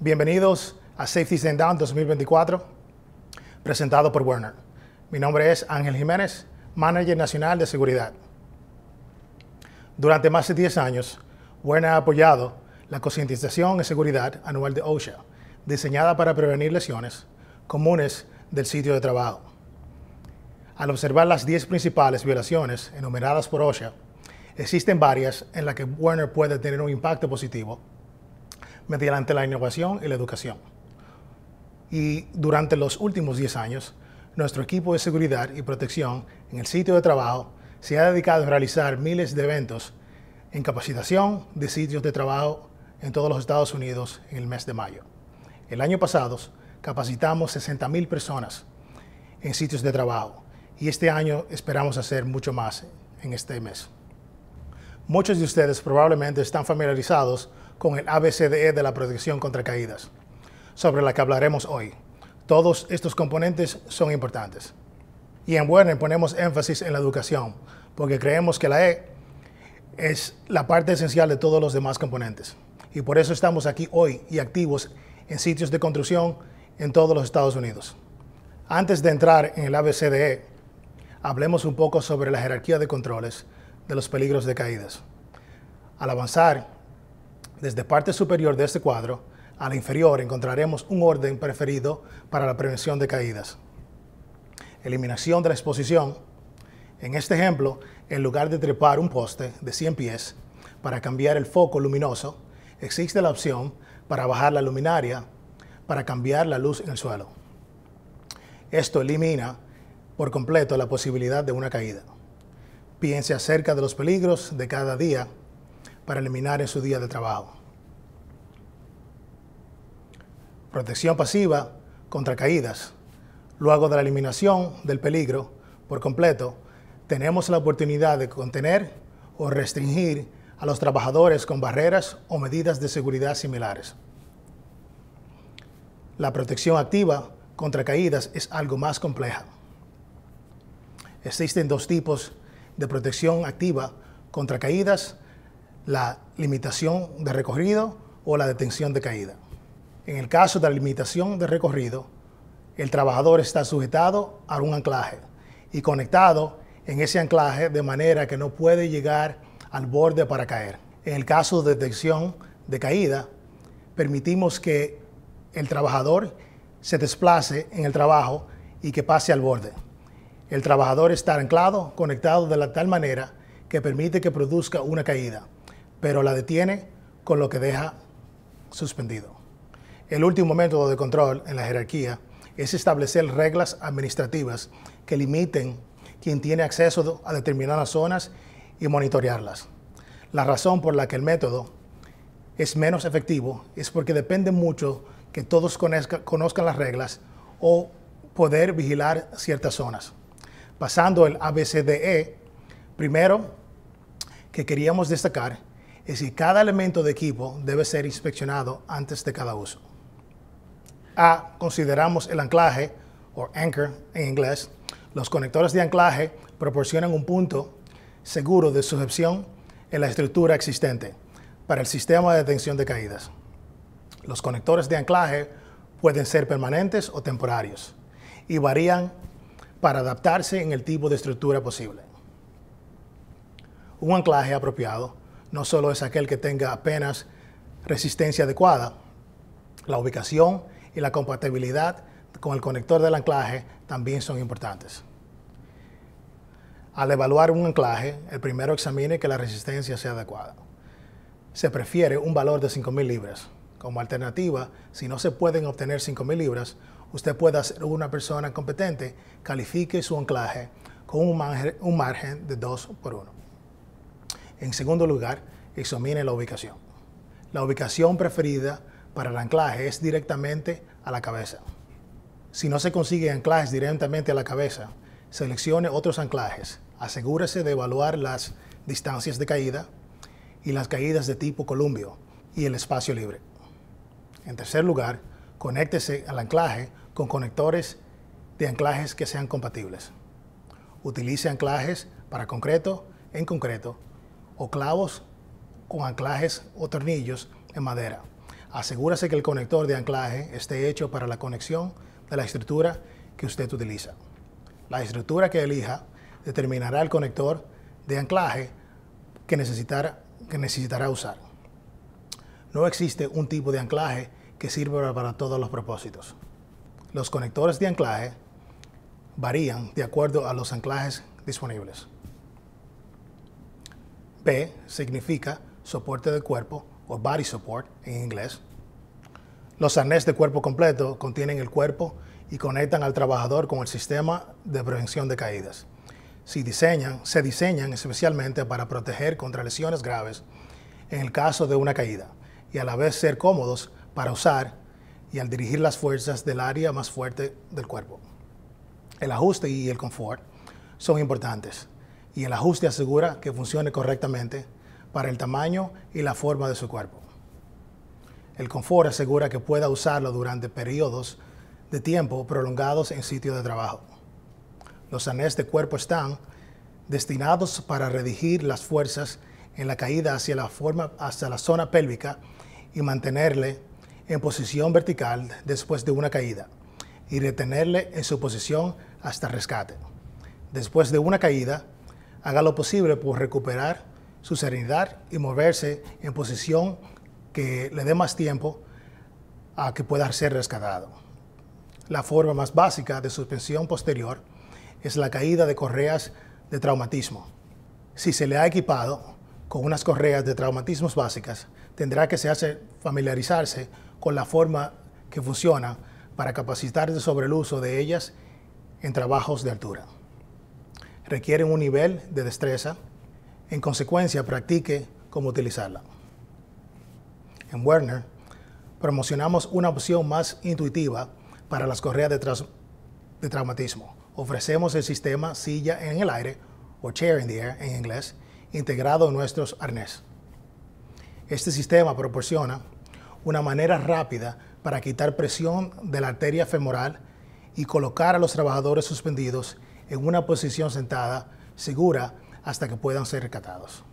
Bienvenidos a Safety Stand Down 2024, presentado por Werner. Mi nombre es Ángel Jiménez, Manager Nacional de Seguridad. Durante más de 10 años, Werner ha apoyado la concientización en seguridad anual de OSHA, diseñada para prevenir lesiones comunes del sitio de trabajo. Al observar las 10 principales violaciones enumeradas por OSHA, existen varias en las que Werner puede tener un impacto positivo mediante la innovación y la educación. Y durante los últimos 10 años, nuestro equipo de seguridad y protección en el sitio de trabajo se ha dedicado a realizar miles de eventos en capacitación de sitios de trabajo en todos los Estados Unidos en el mes de mayo. El año pasado capacitamos 60.000 personas en sitios de trabajo y este año esperamos hacer mucho más en este mes. Muchos de ustedes probablemente están familiarizados con el ABCDE de la protección contra caídas, sobre la que hablaremos hoy. Todos estos componentes son importantes. Y en Werner ponemos énfasis en la educación, porque creemos que la E es la parte esencial de todos los demás componentes. Y por eso estamos aquí hoy y activos en sitios de construcción en todos los Estados Unidos. Antes de entrar en el ABCDE, hablemos un poco sobre la jerarquía de controles de los peligros de caídas. Al avanzar, desde parte superior de este cuadro a la inferior encontraremos un orden preferido para la prevención de caídas. Eliminación de la exposición. En este ejemplo, en lugar de trepar un poste de 100 pies para cambiar el foco luminoso, existe la opción para bajar la luminaria para cambiar la luz en el suelo. Esto elimina por completo la posibilidad de una caída. Piense acerca de los peligros de cada día para eliminar en su día de trabajo. Protección pasiva contra caídas. Luego de la eliminación del peligro por completo, tenemos la oportunidad de contener o restringir a los trabajadores con barreras o medidas de seguridad similares. La protección activa contra caídas es algo más compleja. Existen dos tipos de protección activa contra caídas la limitación de recorrido o la detención de caída. En el caso de la limitación de recorrido, el trabajador está sujetado a un anclaje y conectado en ese anclaje de manera que no puede llegar al borde para caer. En el caso de detección de caída, permitimos que el trabajador se desplace en el trabajo y que pase al borde. El trabajador está anclado, conectado de tal manera que permite que produzca una caída pero la detiene con lo que deja suspendido. El último método de control en la jerarquía es establecer reglas administrativas que limiten quien tiene acceso a determinadas zonas y monitorearlas. La razón por la que el método es menos efectivo es porque depende mucho que todos conozcan las reglas o poder vigilar ciertas zonas. Pasando el ABCDE, primero que queríamos destacar y si cada elemento de equipo debe ser inspeccionado antes de cada uso. A, consideramos el anclaje, o anchor en inglés. Los conectores de anclaje proporcionan un punto seguro de sujeción en la estructura existente para el sistema de detención de caídas. Los conectores de anclaje pueden ser permanentes o temporarios y varían para adaptarse en el tipo de estructura posible. Un anclaje apropiado no solo es aquel que tenga apenas resistencia adecuada, la ubicación y la compatibilidad con el conector del anclaje también son importantes. Al evaluar un anclaje, el primero examine que la resistencia sea adecuada. Se prefiere un valor de 5.000 libras. Como alternativa, si no se pueden obtener 5.000 libras, usted puede hacer una persona competente califique su anclaje con un margen, de 2 por 1. En segundo lugar, examine la ubicación. La ubicación preferida para el anclaje es directamente a la cabeza. Si no se consigue anclajes directamente a la cabeza, seleccione otros anclajes. Asegúrese de evaluar las distancias de caída y las caídas de tipo columbio y el espacio libre. En tercer lugar, conéctese al anclaje con conectores de anclajes que sean compatibles. Utilice anclajes para concreto, en concreto o clavos con anclajes o tornillos en madera. Asegúrese que el conector de anclaje esté hecho para la conexión de la estructura que usted utiliza. La estructura que elija determinará el conector de anclaje que, que necesitará usar. No existe un tipo de anclaje que sirva para todos los propósitos. Los conectores de anclaje varían de acuerdo a los anclajes disponibles. P significa soporte del cuerpo o body support en inglés. Los arnés de cuerpo completo contienen el cuerpo y conectan al trabajador con el sistema de prevención de caídas. diseñan, se diseñan especialmente para proteger contra lesiones graves en el caso de una caída y a la vez ser cómodos para usar y al dirigir las fuerzas del área más fuerte del cuerpo. El ajuste y el confort son importantes, y el ajuste asegura que funcione correctamente para el tamaño y la forma de su cuerpo. El confort asegura que pueda usarlo durante periodos de tiempo prolongados en sitio de trabajo. Los anés de cuerpo están destinados para redigir las fuerzas en la caída hacia la, forma, hacia la zona pélvica y mantenerle en posición vertical después de una caída y retenerle en su posición hasta rescate. Después de una caída, haga lo posible por recuperar su serenidad y moverse en posición que le dé más tiempo a que pueda ser rescatado. La forma más básica de suspensión posterior es la caída de correas de traumatismo. Si se le ha equipado con unas correas de traumatismos básicas, tendrá que se hace familiarizarse con la forma que funciona para capacitarse sobre el uso de ellas en trabajos de altura requieren un nivel de destreza. En consecuencia, practique cómo utilizarla. En Werner, promocionamos una opción más intuitiva para las correas de, traumatismo. Ofrecemos el sistema silla en el aire, o chair in the air en inglés, integrado en nuestros arnés. Este sistema proporciona una manera rápida para quitar presión de la arteria femoral y colocar a los trabajadores suspendidos en una posición sentada segura hasta que puedan ser recatados.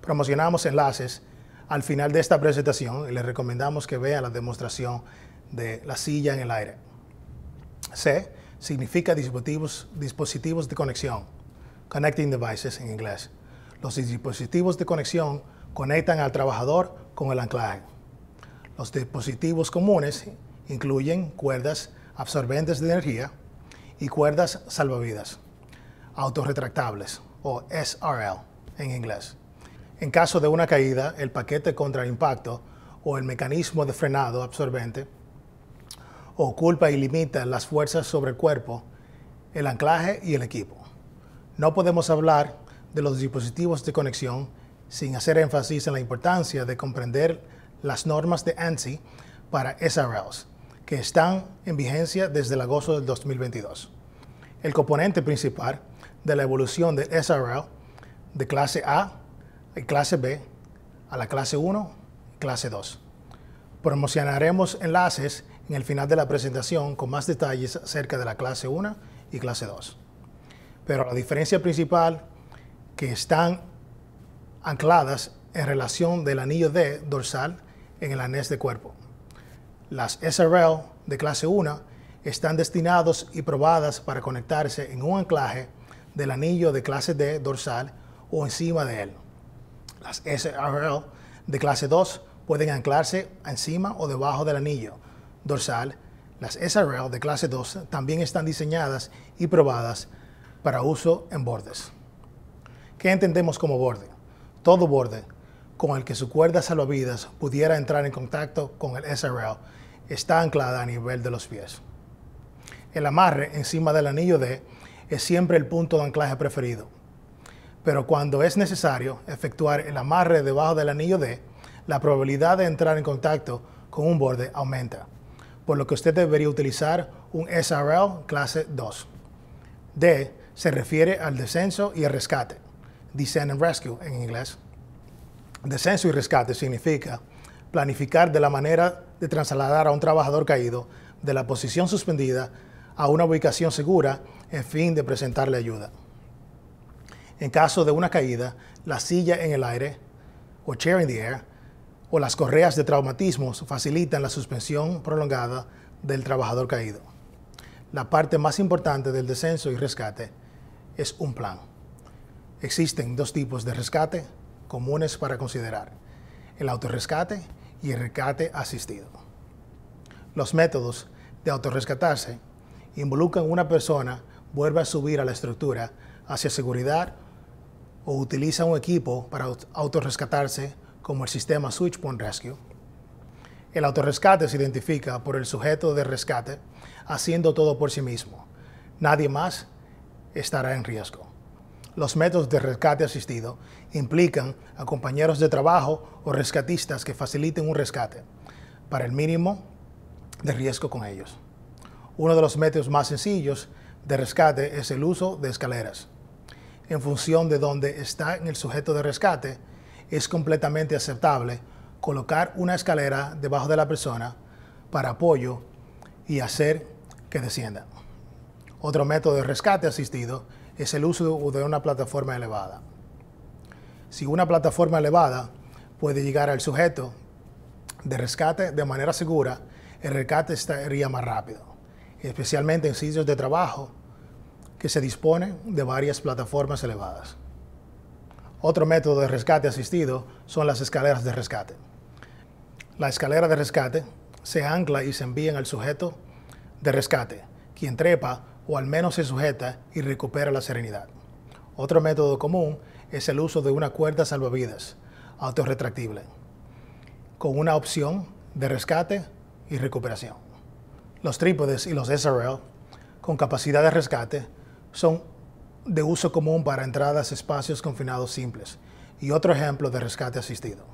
Promocionamos enlaces al final de esta presentación y les recomendamos que vean la demostración de la silla en el aire. C significa dispositivos, dispositivos de conexión, connecting devices en inglés. Los dispositivos de conexión conectan al trabajador con el anclaje. Los dispositivos comunes incluyen cuerdas absorbentes de energía, y cuerdas salvavidas, autorretractables o SRL en inglés. En caso de una caída, el paquete contra el impacto o el mecanismo de frenado absorbente oculta y limita las fuerzas sobre el cuerpo, el anclaje y el equipo. No podemos hablar de los dispositivos de conexión sin hacer énfasis en la importancia de comprender las normas de ANSI para SRLs que están en vigencia desde el agosto del 2022. El componente principal de la evolución del SRL de clase A y clase B a la clase 1 y clase 2. Promocionaremos enlaces en el final de la presentación con más detalles acerca de la clase 1 y clase 2. Pero la diferencia principal que están ancladas en relación del anillo D dorsal en el anés de cuerpo. Las SRL de clase 1 están destinadas y probadas para conectarse en un anclaje del anillo de clase D dorsal o encima de él. Las SRL de clase 2 pueden anclarse encima o debajo del anillo dorsal. Las SRL de clase 2 también están diseñadas y probadas para uso en bordes. ¿Qué entendemos como borde? Todo borde con el que su cuerda salvavidas pudiera entrar en contacto con el SRL está anclada a nivel de los pies. El amarre encima del anillo D es siempre el punto de anclaje preferido, pero cuando es necesario efectuar el amarre debajo del anillo D, la probabilidad de entrar en contacto con un borde aumenta, por lo que usted debería utilizar un SRL clase 2. D se refiere al descenso y el rescate, descend and Rescue en inglés, Descenso y rescate significa planificar de la manera de trasladar a un trabajador caído de la posición suspendida a una ubicación segura en fin de presentarle ayuda. En caso de una caída, la silla en el aire o chair in the air o las correas de traumatismos facilitan la suspensión prolongada del trabajador caído. La parte más importante del descenso y rescate es un plan. Existen dos tipos de rescate, comunes para considerar, el autorrescate y el rescate asistido. Los métodos de autorrescatarse involucran una persona vuelve a subir a la estructura hacia seguridad o utiliza un equipo para autorrescatarse como el sistema Switchpoint Rescue. El autorrescate se identifica por el sujeto de rescate haciendo todo por sí mismo. Nadie más estará en riesgo los métodos de rescate asistido implican a compañeros de trabajo o rescatistas que faciliten un rescate para el mínimo de riesgo con ellos. Uno de los métodos más sencillos de rescate es el uso de escaleras. En función de dónde está el sujeto de rescate, es completamente aceptable colocar una escalera debajo de la persona para apoyo y hacer que descienda. Otro método de rescate asistido es el uso de una plataforma elevada. Si una plataforma elevada puede llegar al sujeto de rescate de manera segura, el rescate estaría más rápido, especialmente en sitios de trabajo que se disponen de varias plataformas elevadas. Otro método de rescate asistido son las escaleras de rescate. La escalera de rescate se ancla y se envía al sujeto de rescate, quien trepa o al menos se sujeta y recupera la serenidad. Otro método común es el uso de una cuerda salvavidas autorretractible, con una opción de rescate y recuperación. Los trípodes y los SRL con capacidad de rescate son de uso común para entradas a espacios confinados simples y otro ejemplo de rescate asistido.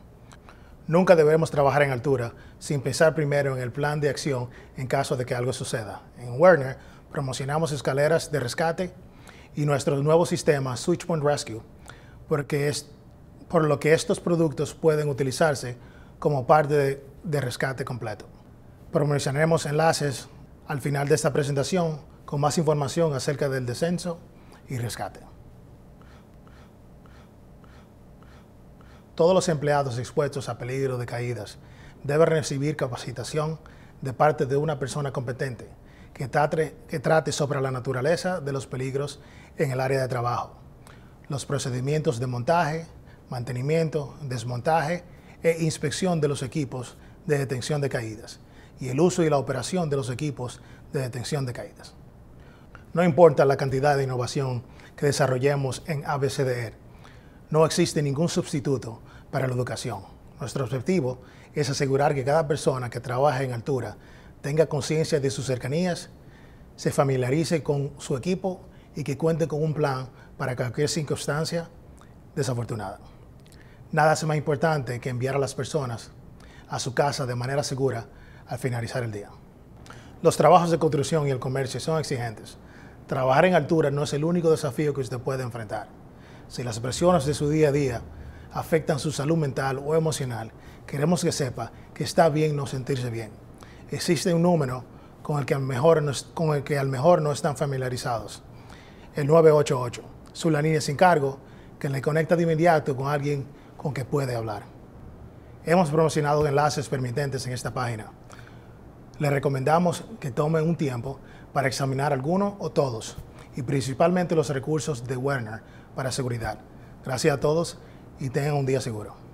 Nunca debemos trabajar en altura sin pensar primero en el plan de acción en caso de que algo suceda. En Werner, promocionamos escaleras de rescate y nuestro nuevo sistema Switchpoint Rescue, porque es, por lo que estos productos pueden utilizarse como parte de, de rescate completo. Promocionaremos enlaces al final de esta presentación con más información acerca del descenso y rescate. Todos los empleados expuestos a peligro de caídas deben recibir capacitación de parte de una persona competente que trate, sobre la naturaleza de los peligros en el área de trabajo, los procedimientos de montaje, mantenimiento, desmontaje e inspección de los equipos de detención de caídas y el uso y la operación de los equipos de detención de caídas. No importa la cantidad de innovación que desarrollemos en ABCDR, e no existe ningún sustituto para la educación. Nuestro objetivo es asegurar que cada persona que trabaje en altura tenga conciencia de sus cercanías, se familiarice con su equipo y que cuente con un plan para cualquier circunstancia desafortunada. Nada es más importante que enviar a las personas a su casa de manera segura al finalizar el día. Los trabajos de construcción y el comercio son exigentes. Trabajar en altura no es el único desafío que usted puede enfrentar. Si las presiones de su día a día afectan su salud mental o emocional, queremos que sepa que está bien no sentirse bien existe un número con el que al mejor no, con el que al mejor no están familiarizados, el 988. su la línea sin cargo que le conecta de inmediato con alguien con que puede hablar. Hemos promocionado enlaces permitentes en esta página. Le recomendamos que tome un tiempo para examinar alguno o todos, y principalmente los recursos de Werner para seguridad. Gracias a todos y tengan un día seguro.